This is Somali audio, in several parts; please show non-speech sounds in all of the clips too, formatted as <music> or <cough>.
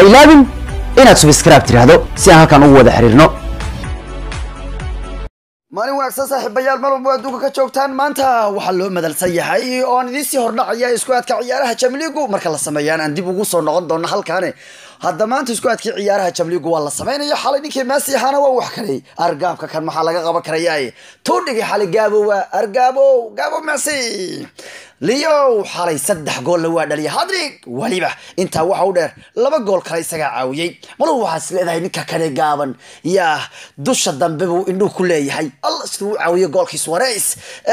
ha ilaabin inaad subscribe tidhaahdo si aan halkan ugu wada xiriirno maalin wanaagsan saaxiibayaal mar walba adduunka ka joogtaan maanta waxaa loo madalsan yahay oo aan idiin sii hordhacaya isku aadka ciyaaraha jamiligu marka la sameeyaan aan dib ugu soo noqon doona halkaane hadda maanta isku ciyaaraha jamliigu waa la samaynayo xalay ninkii maasi ahaana waa wax kareey argaabka kan maxaa laga qaban karayaa tuu dhigi xalay gaabowa argaabo gaabo maasi liyow xalay saddex goolla waa dhaliya hadrig weliba intaa waxa u dheer laba gool kale isagaa caawiyey malu waxaad leedahay ninka kane gaaban yaa dusha dambe buu indhuu ku leeyahay alla siduu u caawiyo goolkiis wareys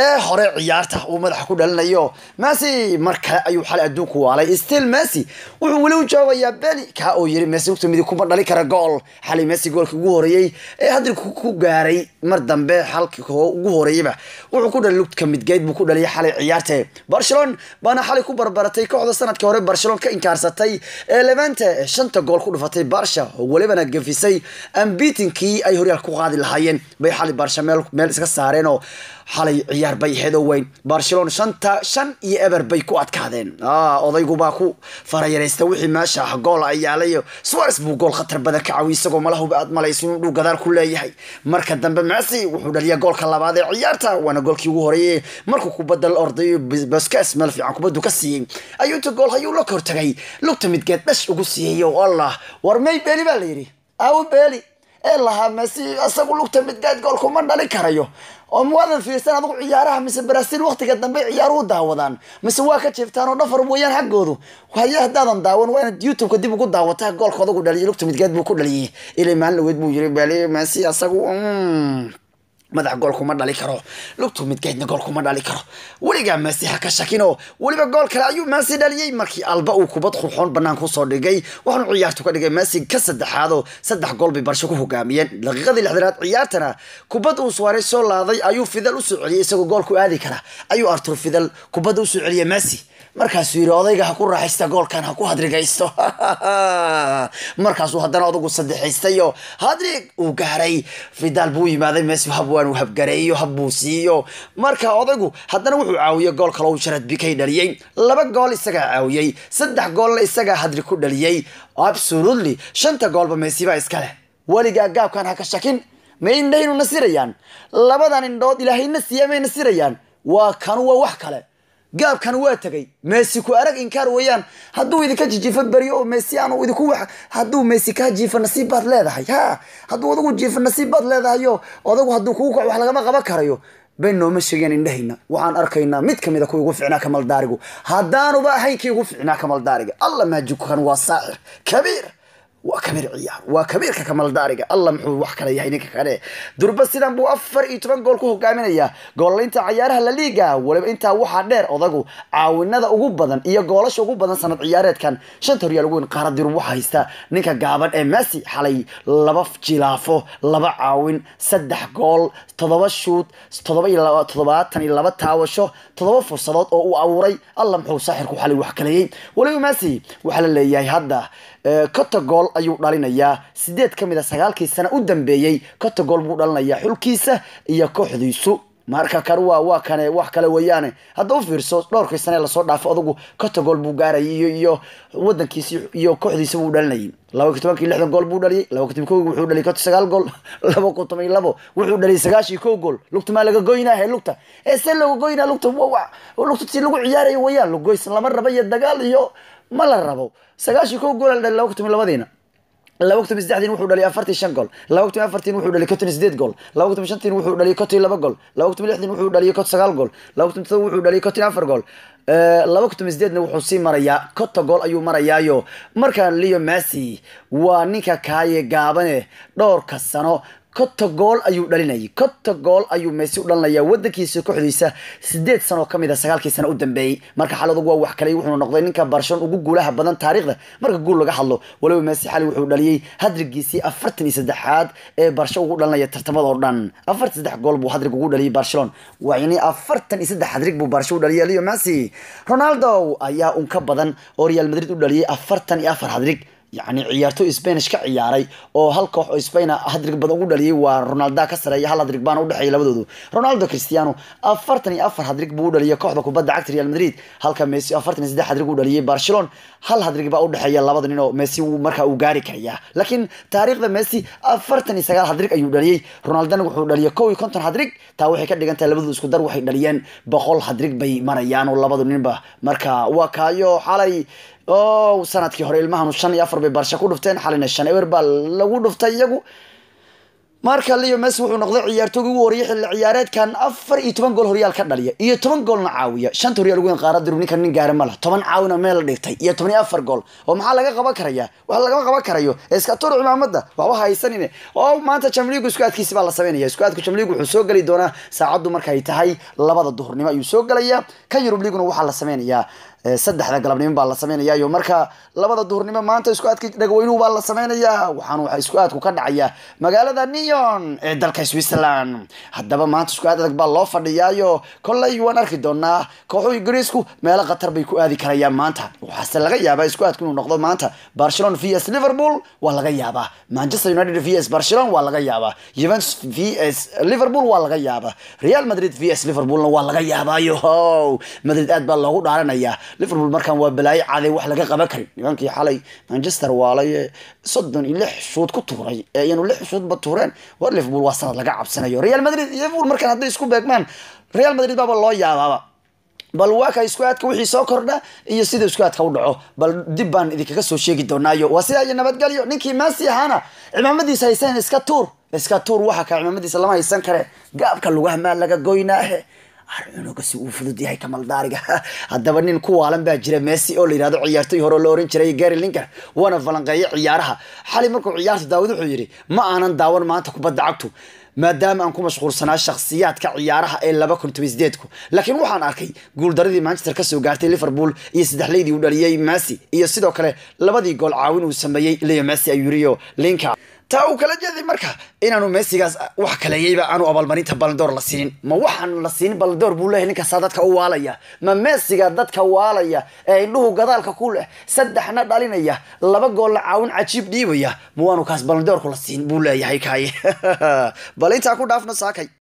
ee hore ciyaarta uu madaxa ku dhalinayo maasi mar kale ayuu xalay adduunku waalay stil maasi wuxuu weli u joogayaa beni ka uu yiri messi hugta midig kuma dhali kara gool xalay messi goolka ugu horeeyey ee haddii ku gaaray mar dambe xalki ugu horeeyeyba wuxuu ku dhalay lugta midgeyd buu ku dhaliyay xalay ciyaarta barcelon baana xalay ku barbaratay kooxda sanadkii hore barcelon ka inkaarsatay ee levante shanta gool ku dhufatay barsha oo welibana gafisay ambitinkii ay horyaal ku qaadi lahaayeen bay xalay barsha meel iska saareen oo xalay ciyaar bay hedoweyn barcelona shanta shan iyo eber bay ku adkaadeen ah, odaygubaa ku farayaraysta wixii meesha ah. gool a yaalayo swares buu gool khatar badan ka cawi isagoo malahuba aad malayso inuu dhuu gadaal ku leeyahay marka dambe messi wuxuu dhaliya goolka labaad ee ciyaarta waana goolkii ugu horeeye markuu kubada la ordayo boskas meel fiican kubadu ka siiyey ayuu inta gool hayuu la kortagay lugta midgeed dhash ugu siiyey o allah war may beeli baa la yidhi awo beeli ee lahaa mesi isagu lugta midgaad goolkuma dhalin karayo oo waadan fiirsan adugu ciyaaraha mise brasil waktiga dambe ciyaaruhu daawadaan mise waa ka jiftaan oo dhafar mooyaan xaggoodu haye haddaadan daawan waa youtubeka dib ugu daawataa goolka adugu dhaliyay lugta midgaad buu ku dhaliyay ilay maalin dhaweyd buu yiri bali mesi isagu mm madax gool kuma dhali karo lugtu midgeydna gool kuma dhali karo weligaa maasi ha ka shakinoo weliba gool kale ayuu maasi dhaliyey markii alba uu kubad qurxoon bannaan kusoo dhigay waxaanu ciyaartu ka dhigay maasi ka saddexaadoo saddex gool bay barsho ku hogaamiyeen daqiiqadii lixdanaad ciyaartana kubad uu suwaarey soo laaday ayuu fidal usoo celiyey isagoo goolku aadi kara ayuu artur fidal kubadda usoo celiyey maasi markaasuu yidhi odayga ha ku raaxaysta goolkan ha ku hadrigaysto <laughs> markaasuu haddana odagu saddexaystayo hadrig uu gaaray fidaal buu yimaaday meesii habwaa uu habgareeyo habbuusiiyo marka odaygu haddana wuxuu caawiyey gool kalou sharad bikay dhaliyey laba gool isagaa caawiyey saddex goolna isagaa hadri ku dhaliyey absolutely shanta goolba meesibaa iska leh weligaa gaabkan ha ka shakin may indhaynu nasirayaan labadan indhood ilaahayna siiya may nasirayaan waa kanu waa wax kale gaabkan waa tagay meesi ku arag inkaar weeyaan hadduu idinka jijiifo beryo oo meesi aan idinku hadduu meesi kaa jiifo nasiib baad leedahay ha hadduu adagu jiifo nasiib baad leedahayo adagu hadduu kuu kaco wax lagama qaban karayo bayn nooma sheegeen indhahayna waxaan arkaynaa mid ka mida ah kuwa igu ficnaa kamaldaarigu haddaanuba ahayn kii igu ficnaa kamaldaariga alla maajikukan waa saacir kabiir waa kabiir ciyaar waa kabiirka kamaldaariga alla muxuu wax kala yahay ninka kale durba sidan buu afar iyo toban gool ku hogaaminayaa goollaynta cayaaraha laliiga waliba intaa waxaa dheer odagu caawinada ugu badan iyo goolasha ugu badan sanad ciyaareedkan shanta horyaal ugu weyn qaara waxaa haysta ninka gaaban ee messi xalay laba jilaafo laba caawin saddex gool todoba shuud todobaatan iyo laba taawasho todoba fursadood oo uu abuuray alla muxuu saaxirku xalay wax kaleeyey waliba messi waxaa la leeyahay hadda konta gool ayuu dhalinayaa sideed ka mid a ah sagaalkii sano u dambeeyey konta gool buu dhalinayaa xulkiisa iyo kooxdiisu marka kan waa waa kane wax kale weeyaane hadda u fiirso dhowrkii sane lasoo dhaafo adugu konta gool buu gaarayay iyo iyo iyo kooxdiisa buu dhalinayay laba tobankii lixdan gool buu dhaliyay laba kun toban wuxuu dhaliyay konta sagaal gool <laughs> laba kun labo wuxuu dhaliyay sagaashii kow gool lugta maa laga goynaa hee lugta ee eh, see looga goynaa lugta lugta si lagu ciyaarayo weeyaan lagoys lama raba iyo dagaal iyo ma la rabo sagaashii kow gool la dhaliyay laba kun labadiina laba kuton saddextiin wuxuu dhaliyay afartii shan gool laba kuton afartiin wuxuu konton sideed gool laba kuton shantiin wuxuu dhaliyay konton laba gool laba kuton lixtiin wuxuu dhaliyay konton sagaal gool laba kuton wuxuu dhaliyay konton afar gool laba kuton sideedna wuxuu sii marayaa konton gool ayuu marayaayo markaan leo messi waa ninka kaaye gaabane dhowrka sano konta gool ayuu dhalinayay konta gool ayuu meesi u dhalinaya wadankiisa kooxdiisa sideed sano kamid a ah sagaalkii sano u dambeeyey marka xaaladu waa wax kaley wuxuuna noqday ninka barshon ugu guulaha badan taariikhda marka guul laga hadlo waliba meesi xali wuxuu dhaliyey hadrigiisii afartan iyo saddexaad ee barsho ugu dhalinaya tartamadoo dhan afartan saddex gool buu hadrig ugu dhaliyay barcelona wayni afartan iyo saddex hadrig buu barsho u dhaliyay leo messi ronaldo ayaa un ka badan oo real madrid u dhaliyay afartan iyo afar hadrig yani ciyaarto spanish ka ciyaaray oo hal koox oo spain ah hadrig badan ugu dhaliyay waa ronalda ka sareeya hal hadrig baana udhexeeya labadoodu ronaldo cristiano afartan iyo afar hadrig buu udhaliyay kooxda kubadda cagta real madrid halka messi afartan iyo saddex hadrig u dhaliyay barcelona hal hadrig baa udhexeeya labada nin oo messi markaa uu gaari karayaa laakiin taariikhda messi afartan iyo sagaal hadrig ayuu dhaliyay ronaldana wuxuu dhaliyay kow iyo konton hadrig taa waxay ka dhigan tahay labadoodu isku dar waxay dhaliyeen boqol hadrig bay marayaan oo labadu ninba marka waa kaayo xalay o oh, sanadkii hore ilmahanu shan iyo afar bay baarsha ku dhufteen xalina shan eber baa lagu dhuftay iyagu marka leo messi wuxuu noqday ciyaartooyga ugu horeeyay xilli ciyaareedkan afar iyo toban gool horyaal ka dhaliya iyo toban goolna caawiya shanta horyaal ugu weyn qaaradiru ninkan nin gaara ma lah toban caawina meel la dhigtay iyo toban iyo afar gool oo maxaa laga qaban karayaa waxa lagama qaban karayo iska tur cimaamadda waxba haysanine oo oh, maanta jamligu isku baa la sameynaya isku jamligu wuxuu soo geli doonaa saacaddu markay tahay labada duhurnimo ayuu soo gelayaa ka yurub liguna waxaa la sameynayaa saddexda galabnimo baa la samaynayayo marka labada duurnimo maanta isku aadka dhagweynuhu baa la samaynayaa waxaana waxaa isku aadku ka dhacaya magaalada neon ee dalka switzerland haddaba maanta isku aad adag baa loo fadhiyaayo kolley waan arki doonaa kooxuu ingiriisku meelo khatar bay ku aadi karayaan maanta waxaase laga yaabaa isku aadku inuu noqdo maanta barcelona v s liverpool waa laga yaabaa manchester united v s barcelon waa laga yaabaa juventus v s liverpool waa laga yaabaa real madrid v s liverpoolna waa laga yaabaayo ho madrid aad baa loogu dhaaranaya liverpool markaan waa balaayo caday wax laga qaban karin nimankii xalay manchester waalay soddon iyo lix shuud ku tuuray ee iyanu lix shuudba tuureen war liverpool waa sanad laga cabsanayo real madrid iyo liverpool markaan hadday isku beegmaan real madrid baaba loo yaabaaba bal waaka isku aadka wixii soo kordha iyo sida isku aadka u dhaco bal dib baan idinkaga soo sheegi doonaayo waa sidaa iyo nabadgelyo ninkii maasi ahaana cimaamadiisa haysan iska tuur iska tuur waxa kale cimaamadiisa lama haysan kare gaabka lugaha maa laga goynaahe cunuga si uu fudud yahay daariga <laughs> haddaba nin ku waalan baa jira messi oo la yidhahdo ciyaartoy hore la oran jiray gary linker waana falanqeeya ciyaaraha xali markuu ciyaarta daawad wuxuu yidhi ma aanan daawan maanta kubadda cagtu maadaama aan ku mashquulsanaa shakhsiyaadka ciyaaraha ee laba kun toban sideedku laakiin waxaan arkay guuldaradii manchester ka soo gaartay liverpool iyo saddexleydii uu dhaliyey messi iyo sidoo kale labadii gool caawin uu sameeyey leo messi ayuriyo yiri linker taa uu kala jeeday marka inaanu messigaas ah, wax kaleeyeyba aanu abaalmarinta baldoor la siinin ma waxaan la siinin baldoor buu leeyahy ninkaasaa dadka u waalaya ma messiga dadka waalaya ee indhuhu gadaalka ku leh saddexna dhalinaya laba goolla caawin cajiib dhiibaya ma waanu kaas baldoorku la siin buu leeyahay kay <laughs> bal intaa ku dhaafno saakay